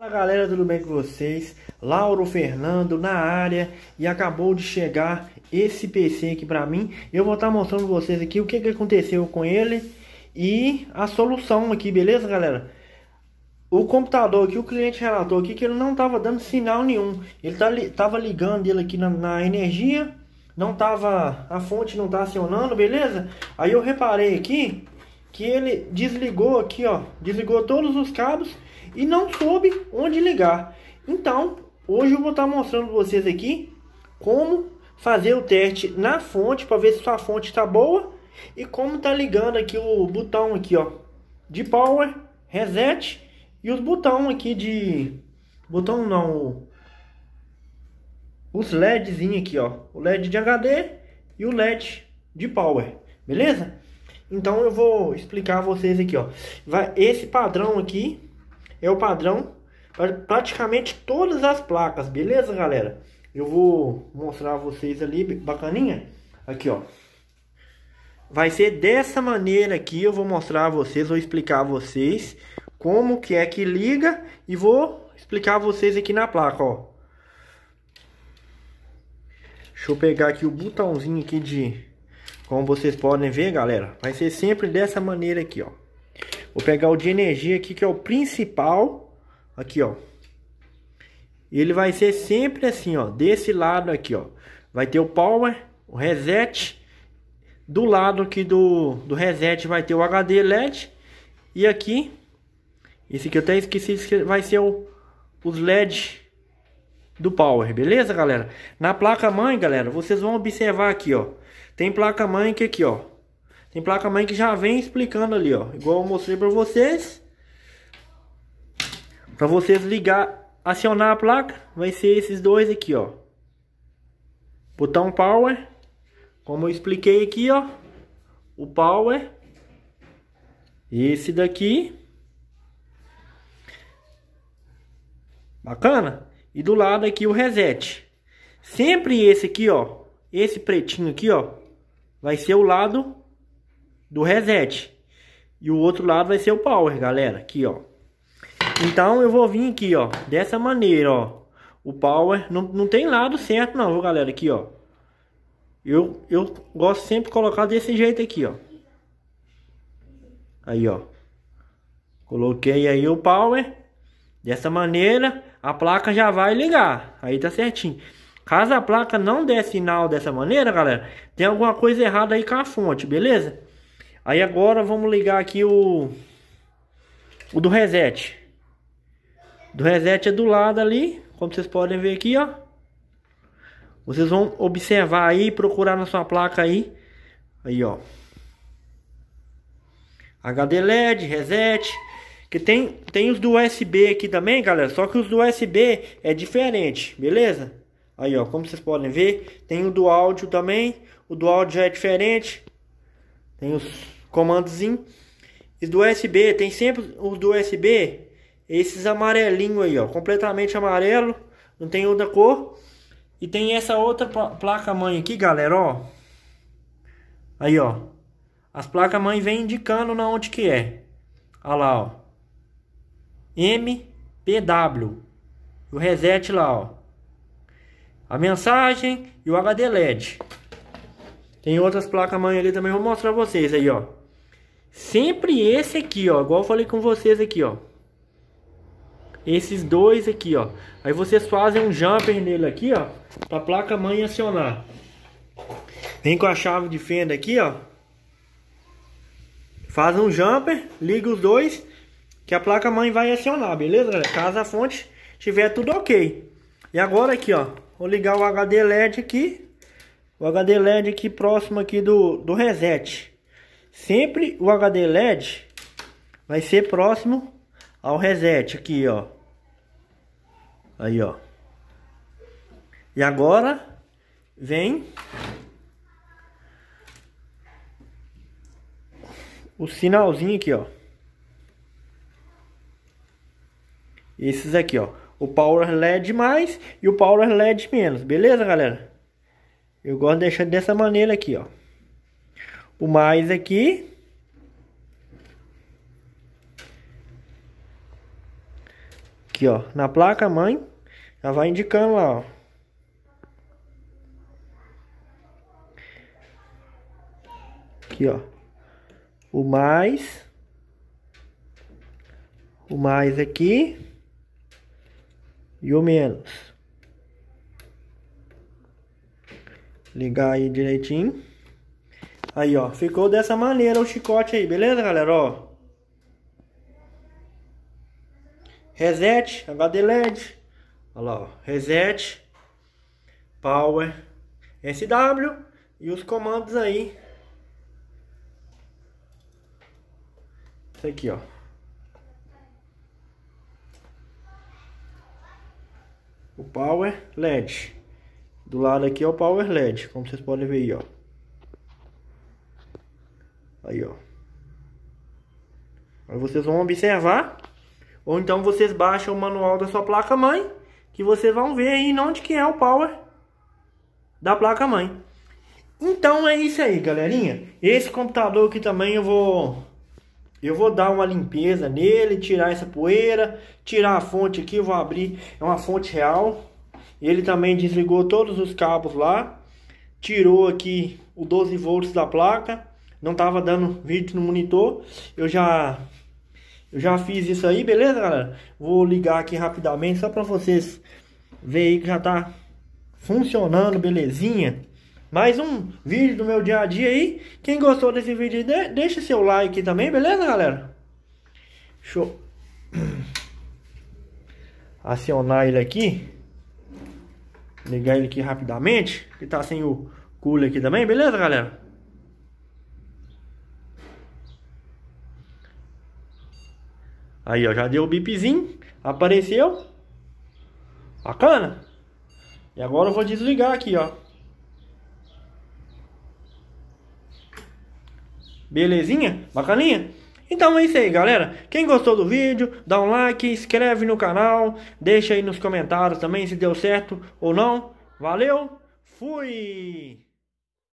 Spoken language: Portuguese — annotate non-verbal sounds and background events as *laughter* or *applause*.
Fala galera, tudo bem com vocês? Lauro Fernando na área e acabou de chegar esse PC aqui para mim. Eu vou estar tá mostrando vocês aqui o que, que aconteceu com ele e a solução aqui, beleza galera? O computador que o cliente relatou aqui que ele não estava dando sinal nenhum. Ele tá, tava ligando ele aqui na, na energia, não tava a fonte não tá acionando, beleza? Aí eu reparei aqui que ele desligou aqui, ó, desligou todos os cabos e não soube onde ligar. Então, hoje eu vou estar tá mostrando vocês aqui como fazer o teste na fonte para ver se sua fonte está boa e como tá ligando aqui o botão aqui, ó, de power, reset e os botão aqui de botão não os LEDzinho aqui, ó, o LED de HD e o LED de power, beleza? Então eu vou explicar a vocês aqui, ó. Vai, esse padrão aqui é o padrão para praticamente todas as placas, beleza, galera? Eu vou mostrar a vocês ali, bacaninha. Aqui, ó. Vai ser dessa maneira aqui, eu vou mostrar a vocês, vou explicar a vocês como que é que liga e vou explicar a vocês aqui na placa, ó. Deixa eu pegar aqui o botãozinho aqui de como vocês podem ver, galera, vai ser sempre dessa maneira aqui, ó. Vou pegar o de energia aqui, que é o principal. Aqui, ó. Ele vai ser sempre assim, ó. Desse lado aqui, ó. Vai ter o power, o reset. Do lado aqui do, do reset vai ter o HD LED. E aqui, esse que eu até esqueci, vai ser o, os LEDs do Power, beleza, galera? Na placa mãe, galera, vocês vão observar aqui, ó. Tem placa mãe que aqui, ó. Tem placa mãe que já vem explicando ali, ó. Igual eu mostrei para vocês. Para vocês ligar, acionar a placa, vai ser esses dois aqui, ó. Botão power, como eu expliquei aqui, ó. O power esse daqui. Bacana? E do lado aqui o reset. Sempre esse aqui, ó. Esse pretinho aqui, ó. Vai ser o lado do reset. E o outro lado vai ser o power, galera. Aqui, ó. Então eu vou vir aqui, ó. Dessa maneira, ó. O power não, não tem lado certo não, viu, galera? Aqui, ó. Eu, eu gosto sempre de colocar desse jeito aqui, ó. Aí, ó. Coloquei aí o power. Dessa maneira, a placa já vai ligar. Aí tá certinho. Caso a placa não der sinal dessa maneira, galera, tem alguma coisa errada aí com a fonte, beleza? Aí agora vamos ligar aqui o o do reset. Do reset é do lado ali, como vocês podem ver aqui, ó. Vocês vão observar aí, procurar na sua placa aí. Aí, ó. HD LED, reset. Que tem, tem os do USB aqui também, galera. Só que os do USB é diferente, beleza? Aí, ó, como vocês podem ver, tem o do áudio também. O do áudio já é diferente. Tem os comandos. E do USB, tem sempre os do USB. Esses amarelinho aí, ó. Completamente amarelo. Não tem outra cor. E tem essa outra placa mãe aqui, galera, ó. Aí, ó. As placas mãe vem indicando na onde que é. Olha lá, ó. MPW. O reset lá, ó. A mensagem e o HD LED. Tem outras placas mãe ali também, vou mostrar pra vocês aí, ó. Sempre esse aqui, ó, igual eu falei com vocês aqui, ó. Esses dois aqui, ó. Aí vocês fazem um jumper nele aqui, ó, pra placa mãe acionar. Vem com a chave de fenda aqui, ó. Faz um jumper, liga os dois que a placa mãe vai acionar, beleza, galera? Caso a fonte tiver tudo ok. E agora aqui, ó, vou ligar o HD LED aqui, o HD LED aqui próximo aqui do, do reset. Sempre o HD LED vai ser próximo ao reset aqui, ó. Aí, ó. E agora vem o sinalzinho aqui, ó. Esses aqui, ó. O Power LED mais e o Power LED menos. Beleza, galera? Eu gosto de deixando dessa maneira aqui, ó. O mais aqui. Aqui, ó. Na placa mãe. Já vai indicando lá, ó. Aqui, ó. O mais. O mais aqui e o menos. Ligar aí direitinho. Aí, ó. Ficou dessa maneira o chicote aí, beleza, galera? Ó. Reset, HD LED. Olha lá, ó. Reset. Power. SW. E os comandos aí. Isso aqui, ó. o power LED. Do lado aqui é o power LED, como vocês podem ver aí, ó. Aí, ó. Aí vocês vão observar, ou então vocês baixam o manual da sua placa-mãe, que vocês vão ver aí onde que é o power da placa-mãe. Então é isso aí, galerinha. Esse computador aqui também eu vou eu vou dar uma limpeza nele, tirar essa poeira, tirar a fonte aqui, vou abrir, é uma fonte real. Ele também desligou todos os cabos lá, tirou aqui o 12 volts da placa, não tava dando vídeo no monitor. Eu já eu já fiz isso aí, beleza, galera? Vou ligar aqui rapidamente só para vocês verem que já tá funcionando, belezinha? mais um vídeo do meu dia a dia aí. Quem gostou desse vídeo, de, deixa seu like também, beleza, galera? eu *clears throat* Acionar ele aqui. Ligar ele aqui rapidamente, que tá sem o cooler aqui também, beleza, galera? Aí, ó, já deu o bipzinho, apareceu. Bacana? E agora eu vou desligar aqui, ó. Belezinha? Bacaninha? Então é isso aí, galera. Quem gostou do vídeo, dá um like, inscreve no canal, deixa aí nos comentários também se deu certo ou não. Valeu, fui!